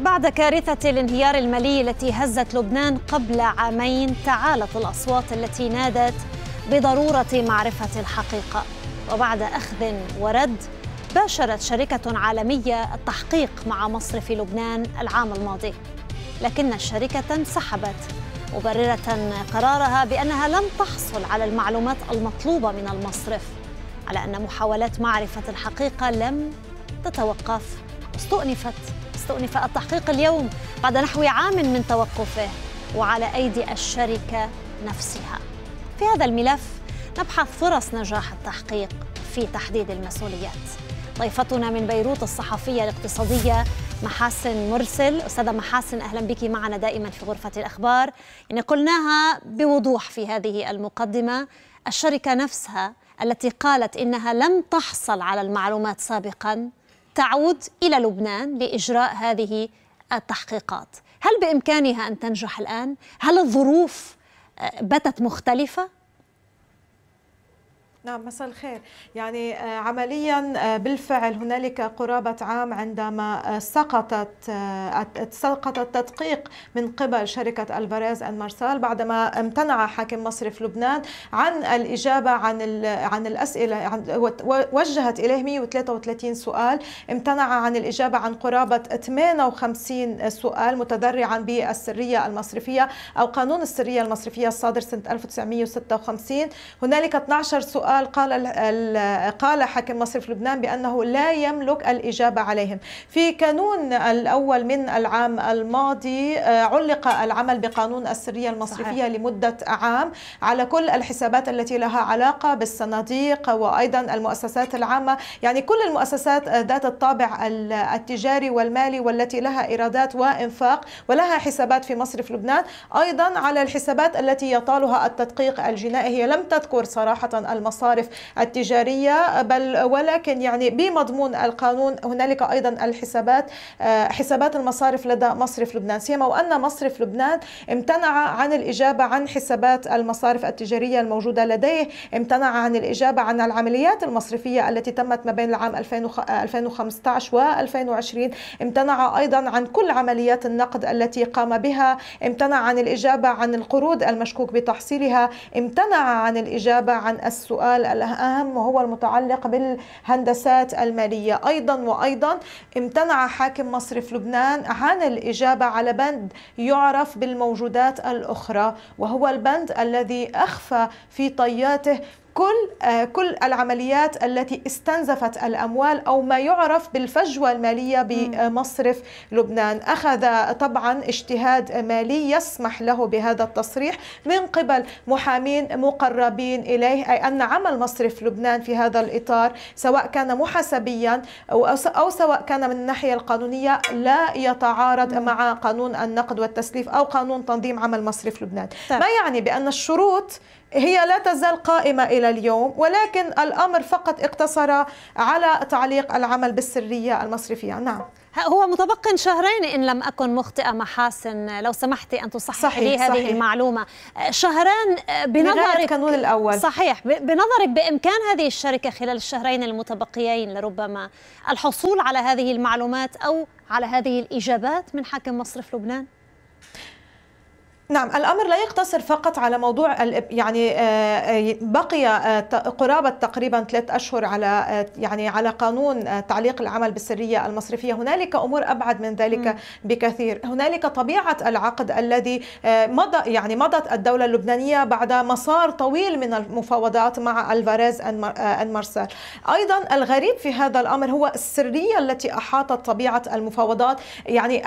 بعد كارثة الانهيار المالي التي هزت لبنان قبل عامين تعالت الأصوات التي نادت بضرورة معرفة الحقيقة وبعد أخذ ورد باشرت شركة عالمية التحقيق مع مصر في لبنان العام الماضي لكن الشركة انسحبت مبررة قرارها بأنها لم تحصل على المعلومات المطلوبة من المصرف على أن محاولات معرفة الحقيقة لم تتوقف استؤنفت استؤنف التحقيق اليوم بعد نحو عام من توقفه وعلى أيدي الشركة نفسها في هذا الملف نبحث فرص نجاح التحقيق في تحديد المسؤوليات ضيفتنا من بيروت الصحفية الاقتصادية محاسن مرسل أستاذة محاسن أهلا بك معنا دائما في غرفة الأخبار يعني قلناها بوضوح في هذه المقدمة الشركة نفسها التي قالت إنها لم تحصل على المعلومات سابقاً تعود إلى لبنان لإجراء هذه التحقيقات هل بإمكانها أن تنجح الآن؟ هل الظروف آه، باتت مختلفة؟ نعم مساء الخير يعني آه، عمليا آه، بالفعل هنالك قرابة عام عندما آه، سقطت سقط التدقيق من قبل شركة الفاريز أن مارسال بعدما امتنع حاكم مصرف لبنان عن الإجابة عن عن الأسئلة عن وجهت إليه 133 سؤال امتنع عن الإجابة عن قرابة 58 سؤال متذرعا بالسرية المصرفية أو قانون السرية المصرفية الصادر سنة 1956 هنالك 12 سؤال السؤال قال قال حاكم مصرف لبنان بأنه لا يملك الإجابة عليهم في كانون الأول من العام الماضي آه، علق العمل بقانون السرية المصرفية صحيح. لمدة عام على كل الحسابات التي لها علاقة بالصناديق وأيضا المؤسسات العامة يعني كل المؤسسات آه، ذات الطابع التجاري والمالي والتي لها إيرادات وإنفاق ولها حسابات في مصرف لبنان أيضا على الحسابات التي يطالها التدقيق الجنائي هي لم تذكر صراحة المصارف المصارف التجارية بل ولكن يعني بمضمون القانون هنالك أيضا الحسابات آه، حسابات المصارف لدى مصرف لبنان سيما وأن مصرف لبنان امتنع عن الإجابة عن حسابات المصارف التجارية الموجودة لديه امتنع عن الإجابة عن العمليات المصرفية التي تمت ما بين العام 2015 آه، و 2020 امتنع أيضا عن كل عمليات النقد التي قام بها امتنع عن الإجابة عن القروض المشكوك بتحصيلها امتنع عن الإجابة عن السؤال السؤال الأهم وهو المتعلق بالهندسات المالية أيضا وأيضا امتنع حاكم مصر في لبنان عن الإجابة على بند يعرف بالموجودات الأخرى وهو البند الذي أخفى في طياته كل آه، كل العمليات التي استنزفت الاموال او ما يعرف بالفجوه الماليه بمصرف لبنان اخذ طبعا اجتهاد مالي يسمح له بهذا التصريح من قبل محامين مقربين اليه اي ان عمل مصرف لبنان في هذا الاطار سواء كان محاسبيا او سواء كان من الناحيه القانونيه لا يتعارض مع قانون النقد والتسليف او قانون تنظيم عمل مصرف لبنان طيب. ما يعني بان الشروط هي لا تزال قائمة إلى اليوم ولكن الأمر فقط اقتصر على تعليق العمل بالسرية المصرفية نعم هو متبق شهرين إن لم أكن مخطئة محاسن لو سمحتي أن تصحح صحيح لي هذه صحيح. المعلومة شهران آه، بنظرك كانون الأول صحيح بنظرك بإمكان هذه الشركة خلال الشهرين المتبقيين لربما الحصول على هذه المعلومات أو على هذه الإجابات من حاكم مصرف لبنان نعم الأمر لا يقتصر فقط على موضوع يعني آه، آه، بقي آه، قرابة تقريبا ثلاث أشهر على يعني على قانون تعليق العمل بالسرية المصرفية هنالك أمور أبعد من ذلك بكثير هنالك طبيعة العقد الذي مضى يعني مضت الدولة اللبنانية بعد مسار طويل من المفاوضات مع الفاريز أن مارسيل أيضا الغريب في هذا الأمر هو السرية التي أحاطت طبيعة المفاوضات يعني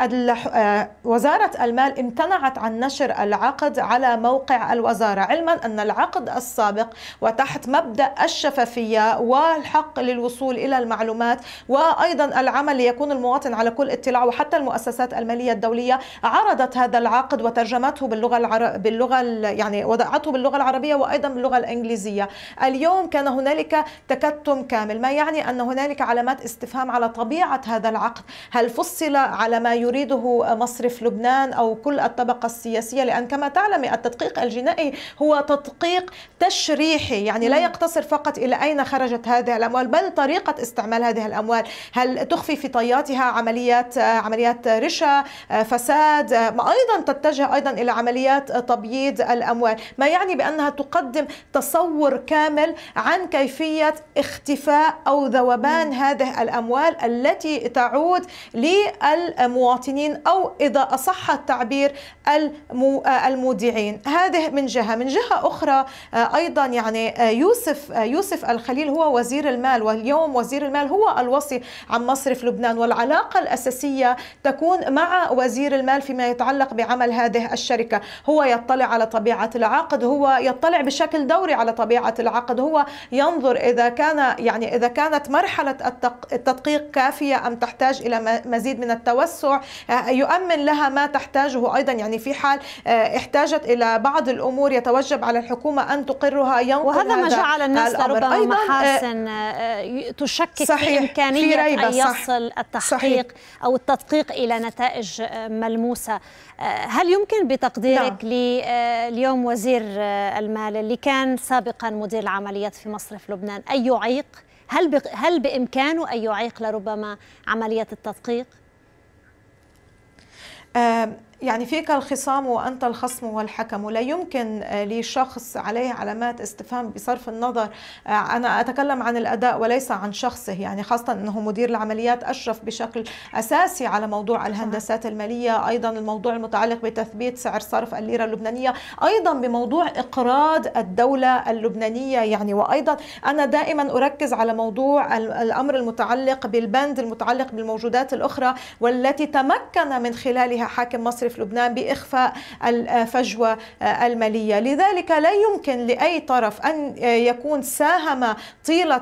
وزارة المال امتنعت عن نشر غير العقد على موقع الوزارة علما أن العقد السابق وتحت مبدأ الشفافية والحق للوصول إلى المعلومات وأيضا العمل ليكون المواطن على كل اطلاع وحتى المؤسسات المالية الدولية عرضت هذا العقد وترجمته باللغة العر... باللغة يعني وضعته باللغة العربية وأيضا باللغة الإنجليزية اليوم كان هنالك تكتم كامل ما يعني أن هنالك علامات استفهام على طبيعة هذا العقد هل فصل على ما يريده مصرف لبنان أو كل الطبقة السياسية الأمريكية لأن كما تعلم التدقيق الجنائي هو تدقيق تشريحي يعني لا يقتصر فقط إلى أين خرجت هذه الأموال بل طريقة استعمال هذه الأموال هل تخفي في طياتها عمليات عمليات رشا فساد أيضا تتجه أيضا إلى عمليات تبييض الأموال ما يعني بأنها تقدم تصور كامل عن كيفية اختفاء أو ذوبان هذه الأموال التي تعود للمواطنين أو إذا أصح التعبير المواطنين المودعين هذه من جهة من جهة أخرى آه، أيضا يعني آه، يوسف آه، يوسف الخليل هو وزير المال واليوم وزير المال هو الوصي عن مصرف لبنان والعلاقة الأساسية تكون مع وزير المال فيما يتعلق بعمل هذه الشركة هو يطلع على طبيعة العقد هو يطلع بشكل دوري على طبيعة العقد هو ينظر إذا كان يعني إذا كانت مرحلة التدقيق كافية أم تحتاج إلى مزيد من التوسع يؤمن لها ما تحتاجه أيضا يعني في حال آه، احتاجت إلى بعض الأمور يتوجب على الحكومة أن تقرها ينقل وهذا ما جعل الناس لربما آه، محاسن آه، تشكك صحيح في إمكانية في ريبة أن يصل التحقيق صحيح أو التدقيق إلى نتائج ملموسة هل يمكن بتقديرك نعم. لليوم وزير المال اللي كان سابقا مدير العمليات في مصرف لبنان أي يعيق هل هل بامكانه ان يعيق لربما عمليه التدقيق؟ يعني فيك الخصام وأنت الخصم والحكم ولا يمكن آه، لشخص عليه علامات استفهام بصرف النظر آه، أنا أتكلم عن الأداء وليس عن شخصه يعني خاصة أنه مدير العمليات أشرف بشكل أساسي على موضوع الهندسات المالية أيضا الموضوع المتعلق بتثبيت سعر صرف الليرة اللبنانية أيضا بموضوع إقراض الدولة اللبنانية يعني وأيضا أنا دائما أركز على موضوع الأمر المتعلق بالبند المتعلق بالموجودات الأخرى والتي تمكن من خلالها حاكم مصر يعترف لبنان بإخفاء الفجوة المالية لذلك لا يمكن لأي طرف أن يكون ساهم طيلة,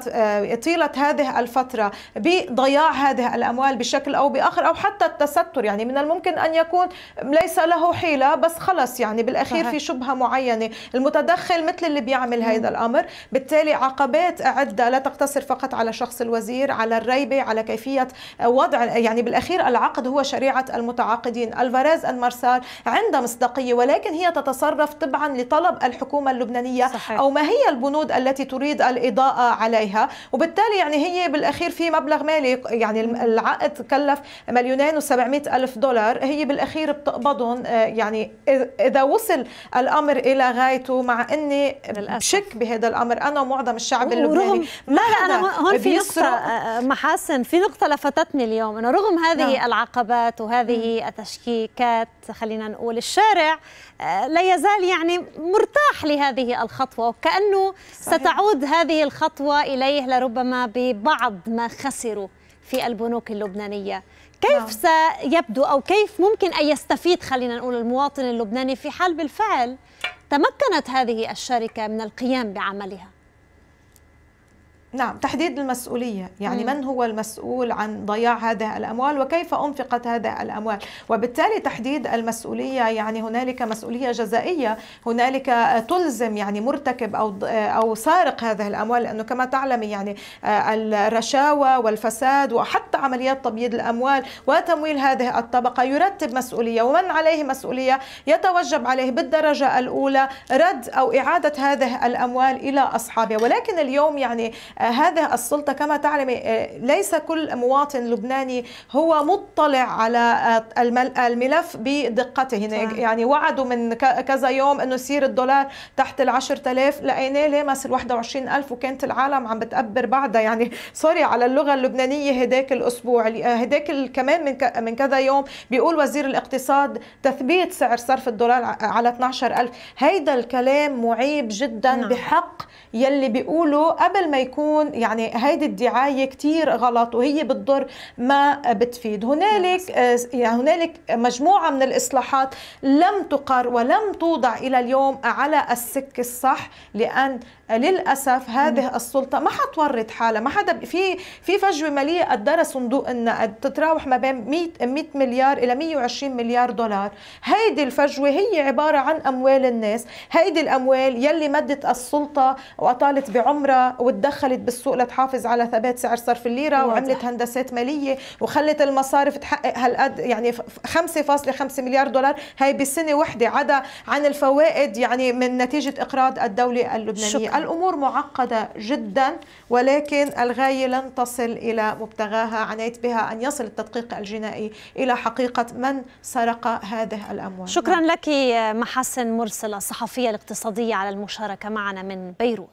طيلة هذه الفترة بضياع هذه الأموال بشكل أو بآخر أو حتى التستر يعني من الممكن أن يكون ليس له حيلة بس خلص يعني بالأخير في شبهة معينة المتدخل مثل اللي بيعمل هذا الأمر بالتالي عقبات عدة لا تقتصر فقط على شخص الوزير على الريبة على كيفية وضع يعني بالأخير العقد هو شريعة المتعاقدين الفاريز المرسال عندها مصداقية ولكن هي تتصرف تبعا لطلب الحكومة اللبنانية صحيح. أو ما هي البنود التي تريد الإضاءة عليها وبالتالي يعني هي بالأخير في مبلغ مالي يعني العقد كلف مليونين و700 ألف دولار هي بالأخير بتقبضهم آه، يعني إذا وصل الأمر إلى غايته مع أني للأسف. بشك بهذا الأمر أنا ومعظم الشعب اللبناني ما أنا هون في نقطة آه، آه، محاسن في نقطة لفتتني اليوم أنه رغم هذه نعم. العقبات وهذه التشكيكات خلينا نقول الشارع آه، لا يزال يعني مرتاح لهذه الخطوة وكأنه صحيح. ستعود هذه الخطوة إليه لربما ببعض ما خسروا في البنوك اللبنانية كيف نعم. سيبدو أو كيف ممكن أن يستفيد خلينا نقول المواطن اللبناني في حال بالفعل تمكنت هذه الشركة من القيام بعملها نعم تحديد المسؤولية يعني مم. من هو المسؤول عن ضياع هذه الأموال وكيف أنفقت هذه الأموال وبالتالي تحديد المسؤولية يعني هنالك مسؤولية جزائية هنالك تلزم يعني مرتكب أو أو سارق هذه الأموال لأنه كما تعلم يعني آه، الرشاوى والفساد وحتى عمليات تبييض الأموال وتمويل هذه الطبقة يرتب مسؤولية ومن عليه مسؤولية يتوجب عليه بالدرجة الأولى رد أو إعادة هذه الأموال إلى أصحابها ولكن اليوم يعني آه، هذه السلطة كما تعلم آه، ليس كل مواطن لبناني هو مطلع على آه، الملف بدقته صح. يعني وعدوا من كذا يوم انه يصير الدولار تحت ال 10000 لقيناه لامس ال 21000 وكانت العالم عم بتقبر بعدها يعني سوري على اللغة اللبنانية هداك الاسبوع آه، هداك كمان من من كذا يوم بيقول وزير الاقتصاد تثبيت سعر صرف الدولار على 12000 هيدا الكلام معيب جدا نعم. بحق يلي بيقولوا قبل ما يكون بتكون يعني هيدي الدعايه كثير غلط وهي بتضر ما بتفيد هنالك آه، يعني هنالك مجموعه من الاصلاحات لم تقر ولم توضع الى اليوم على السك الصح لان للاسف هذه السلطه ما حتورط حالها ما حدا في في فجوه ماليه قدرها صندوق النقد تتراوح ما بين 100 100 مليار الى 120 مليار دولار هيدي الفجوه هي عباره عن اموال الناس هيدي الاموال يلي مدت السلطه واطالت بعمرها وتدخلت دورت بالسوق لتحافظ على ثبات سعر صرف الليره واضح. وعملت هندسات ماليه وخلت المصارف تحقق هالقد يعني 5.5 مليار دولار هي بسنه وحده عدا عن الفوائد يعني من نتيجه اقراض الدوله اللبنانيه شكرا. الامور معقده جدا ولكن الغايه لن تصل الى مبتغاها عنيت بها ان يصل التدقيق الجنائي الى حقيقه من سرق هذه الاموال شكرا نعم. لك محسن مرسله الصحفيه الاقتصاديه على المشاركه معنا من بيروت